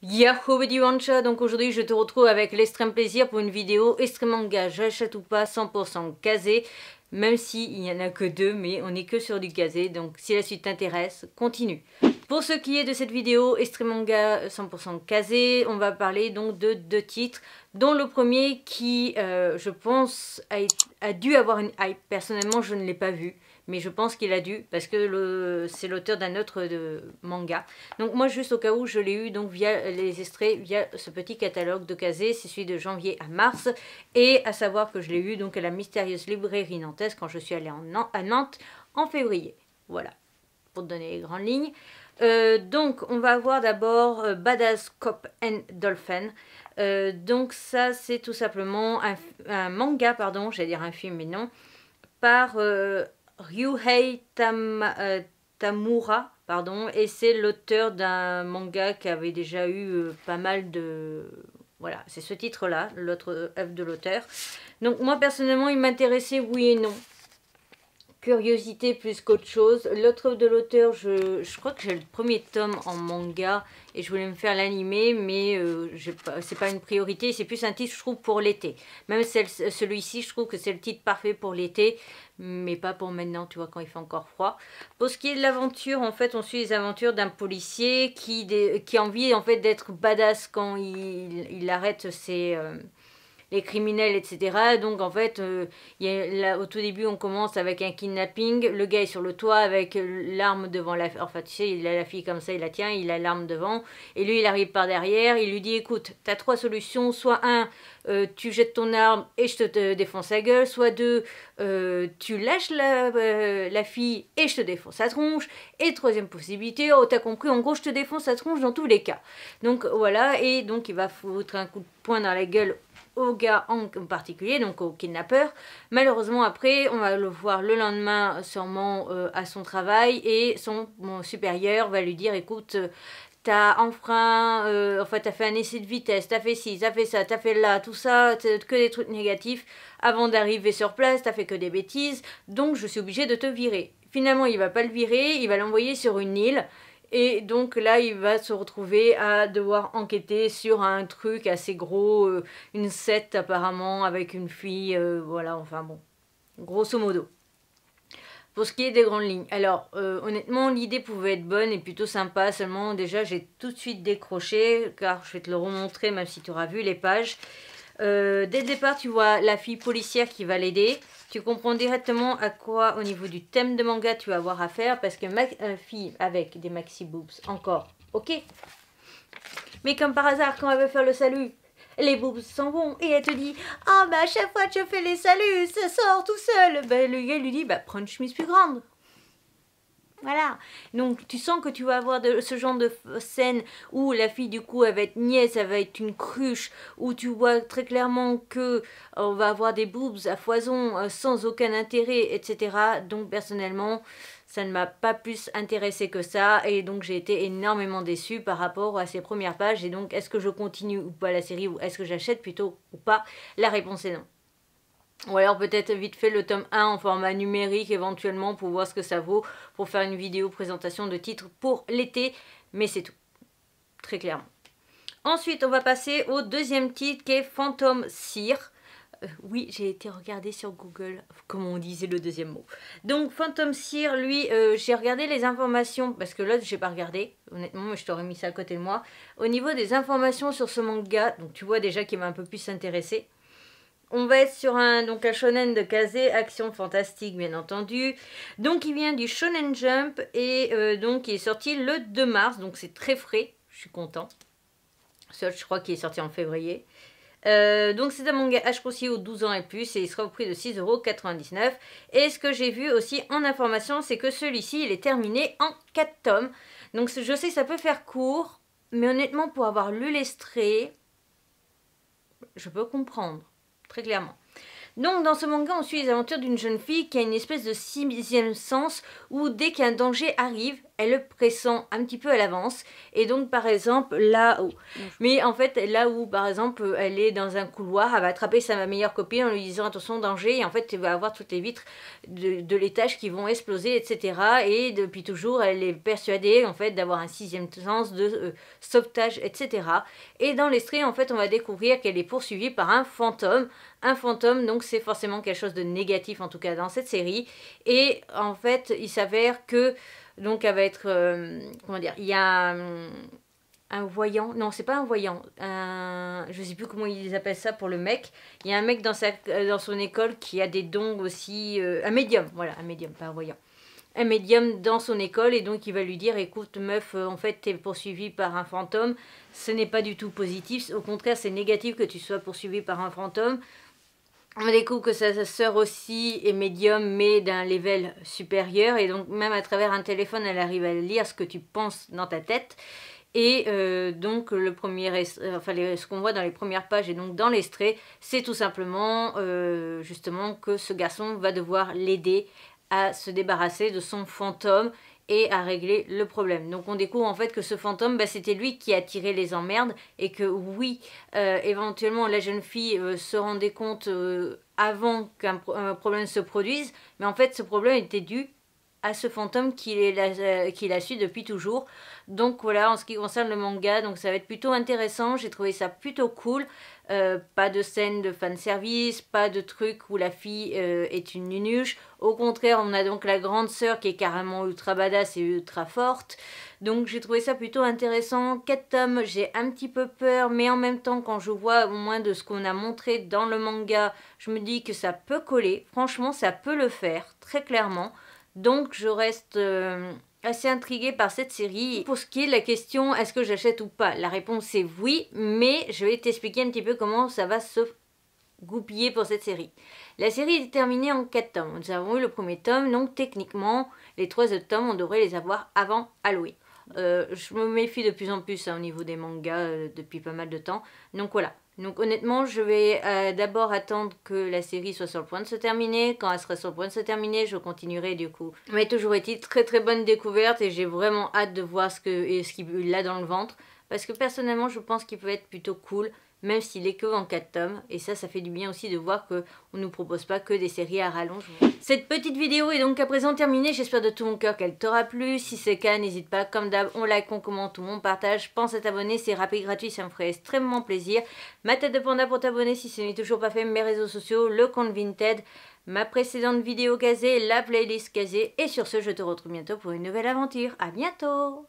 Yahoo Diwancha, donc aujourd'hui je te retrouve avec l'extrême plaisir pour une vidéo extrêmement gage, j'achète ou pas 100% casé, même s'il n'y en a que deux, mais on n'est que sur du casé, donc si la suite t'intéresse, continue. Pour ce qui est de cette vidéo extrêmement Manga 100% casé, on va parler donc de deux titres, dont le premier qui, euh, je pense, a, a dû avoir une hype, personnellement je ne l'ai pas vu, mais je pense qu'il a dû parce que c'est l'auteur d'un autre euh, manga. Donc moi juste au cas où je l'ai eu donc via euh, les extraits via ce petit catalogue de Kazé, c'est celui de janvier à mars et à savoir que je l'ai eu donc à la mystérieuse librairie nantaise quand je suis allée à Nantes en février. Voilà pour te donner les grandes lignes. Euh, donc on va avoir d'abord Badass Cop and Dolphin. donc ça c'est tout simplement un, un manga, pardon, j'allais dire un film mais non, par Ryuhei euh, Tamura, pardon, et c'est l'auteur d'un manga qui avait déjà eu euh, pas mal de... Voilà, c'est ce titre-là, l'autre euh, œuvre de l'auteur. Donc moi personnellement, il m'intéressait oui et non curiosité plus qu'autre chose. L'autre de l'auteur, je, crois que j'ai le premier tome en manga et je voulais me faire l'animer, mais euh, c'est pas une priorité, c'est plus un titre, je trouve, pour l'été. Même celui-ci, je trouve que c'est le titre parfait pour l'été, mais pas pour maintenant, tu vois, quand il fait encore froid. Pour ce qui est de l'aventure, en fait, on suit les aventures d'un policier qui, a envie, en fait, d'être badass quand il, arrête ses... Euh, les criminels, etc. Donc en fait, euh, au tout début, on commence avec un kidnapping. Le gars est sur le toit avec l'arme devant la fille. Enfin, tu sais, il a la fille comme ça, il la tient, il a l'arme devant. Et lui, il arrive par derrière. Il lui dit écoute, t'as trois solutions. Soit un, euh, tu jettes ton arme et je te, te défonce la gueule. Soit deux, euh, tu lâches la, fille et je te défonce sa tronche. Et troisième possibilité, oh, t'as compris, en gros, je te défonce sa tronche dans tous les cas. Donc voilà, et donc il va foutre un coup de dans la gueule au gars en particulier, donc au kidnappeur. Malheureusement, après, on va le voir le lendemain euh, sûrement euh, à son travail et son supérieur va lui dire écoute, euh, t'as enfreint, enfin t'as fait un essai de vitesse, t'as fait ci, t'as fait ça, t'as fait là, tout ça, que des trucs négatifs. Avant d'arriver sur place, t'as fait que des bêtises, donc je suis obligé de te virer. Finalement, il va pas le virer, il va l'envoyer sur une île et donc là, il va se retrouver à devoir enquêter sur un truc assez gros, euh, une secte apparemment avec une fille, euh, voilà, enfin bon, grosso modo. Pour ce qui est des grandes lignes, alors euh, honnêtement, l'idée pouvait être bonne et plutôt sympa, seulement déjà j'ai tout de suite décroché, car je vais te le remontrer même si tu auras vu les pages. Euh, dès le départ, tu vois la fille policière qui va l'aider. Tu comprends directement à quoi, au niveau du thème de manga, tu vas avoir affaire. Parce que un euh, fille avec des maxi boobs, encore, ok. Mais comme par hasard, quand elle veut faire le salut, les boobs s'en vont et elle te dit Ah, bah à chaque fois que je fais les saluts, ça sort tout seul. Ben, le gars lui dit Bah, prends une chemise plus grande. Voilà. Donc tu sens que tu vas avoir de, ce genre de scène où la fille du coup elle va être nièce, elle va être une cruche, où tu vois très clairement que euh, on va avoir des boobs à foison euh, sans aucun intérêt, etc. Donc personnellement, ça ne m'a pas plus intéressé que ça et donc j'ai été énormément déçue par rapport à ces premières pages et donc est-ce que je continue ou pas la série ou est-ce que j'achète plutôt ou pas La réponse est non. Ou alors peut-être vite fait le tome 1 en format numérique éventuellement pour voir ce que ça vaut, pour faire une vidéo présentation de titre pour l'été, mais c'est tout, très clairement. Ensuite, on va passer au deuxième titre qui est Phantom Cire. Euh, oui, j'ai été regarder sur Google comment on disait le deuxième mot. Donc Phantom Cire, lui, euh, j'ai regardé les informations, parce que l'autre, j'ai pas regardé, honnêtement, je t'aurais mis ça à côté de moi. Au niveau des informations sur ce manga, donc tu vois déjà qu'il m'a un peu plus intéressé. On va être sur un, donc un shonen de Kazé, action fantastique bien entendu. Donc il vient du Shonen Jump et euh, donc il est sorti le 2 mars, donc c'est très frais, je suis content. Seul je crois qu'il est sorti en février. Euh, donc c'est un manga H aux 12 ans et plus et il sera au prix de 6,99€. Et ce que j'ai vu aussi en information, c'est que celui-ci, il est terminé en 4 tomes. Donc je sais que ça peut faire court, mais honnêtement, pour avoir lu l'estré, je peux comprendre très clairement. Donc dans ce manga, on suit les aventures d'une jeune fille qui a une espèce de sixième sens où dès qu'un danger arrive, elle le pressent un petit peu à l'avance. Et donc, par exemple, là haut Mais en fait, là où, par exemple, elle est dans un couloir, elle va attraper sa meilleure copine en lui disant attention, danger. Et en fait, elle va avoir toutes les vitres de, l'étage qui vont exploser, etc. Et depuis toujours, elle est persuadée, en fait, d'avoir un sixième sens de euh, sauvetage, etc. Et dans l'estrée, en fait, on va découvrir qu'elle est poursuivie par un fantôme. Un fantôme, donc, c'est forcément quelque chose de négatif, en tout cas, dans cette série. Et en fait, il s'avère que donc elle va être, euh, comment dire, il y a hum, un, voyant, non c'est pas un voyant, Je je sais plus comment ils appellent ça pour le mec. Il y a un mec dans, sa, euh, dans son école qui a des dons aussi, euh, un médium, voilà, un médium, pas un voyant. Un médium dans son école et donc il va lui dire écoute meuf en fait es poursuivi par un fantôme ce n'est pas du tout positif au contraire c'est négatif que tu sois poursuivi par un fantôme on découvre que sa, sœur aussi est médium, mais d'un level supérieur. Et donc, même à travers un téléphone, elle arrive à lire ce que tu penses dans ta tête. Et euh, donc, le premier, euh, enfin, ce qu'on voit dans les premières pages et donc dans l'extrait, c'est tout simplement euh, justement que ce garçon va devoir l'aider à se débarrasser de son fantôme et à régler le problème. Donc on découvre en fait que ce fantôme, bah, c'était lui qui a tiré les emmerdes et que oui, euh, éventuellement la jeune fille euh, se rendait compte euh, avant qu'un problème se produise, mais en fait ce problème était dû à ce fantôme qui la, qui la suit depuis toujours. Donc voilà, en ce qui concerne le manga, donc ça va être plutôt intéressant. J'ai trouvé ça plutôt cool. Euh, pas de scène de fanservice, pas de truc où la fille euh, est une nunuche. Au contraire, on a donc la grande sœur qui est carrément ultra badass et ultra forte. Donc j'ai trouvé ça plutôt intéressant. 4 tomes, j'ai un petit peu peur, mais en même temps, quand je vois au moins de ce qu'on a montré dans le manga, je me dis que ça peut coller. Franchement, ça peut le faire, très clairement. Donc je reste... Euh, assez intriguée par cette série. Pour ce qui est de la question est-ce que j'achète ou pas, la réponse est oui, mais je vais t'expliquer un petit peu comment ça va se goupiller pour cette série. La série est terminée en 4 tomes. Nous avons eu le premier tome, donc techniquement, les 3 autres tomes, on devrait les avoir avant Halloween. Euh, je me méfie de plus en plus hein, au niveau des mangas euh, depuis pas mal de temps. Donc voilà, donc honnêtement, je vais euh, d'abord attendre que la série soit sur le point de se terminer. Quand elle sera sur le point de se terminer, je continuerai du coup. Mais toujours est très très bonne découverte et j'ai vraiment hâte de voir ce qu'il ce a dans le ventre parce que personnellement je pense qu'il peut être plutôt cool même s'il est que en 4 tomes et ça ça fait du bien aussi de voir qu'on ne nous propose pas que des séries à rallonge. Cette petite vidéo est donc à présent terminée, j'espère de tout mon cœur qu'elle t'aura plu, si c'est le cas n'hésite pas comme d'hab on like, on commente on partage, pense à t'abonner, c'est rapide gratuit ça me ferait extrêmement plaisir. Ma tête de panda pour t'abonner si ce n'est toujours pas fait, mes réseaux sociaux, le compte Vinted, ma précédente vidéo casée, la playlist casée et sur ce je te retrouve bientôt pour une nouvelle aventure, à bientôt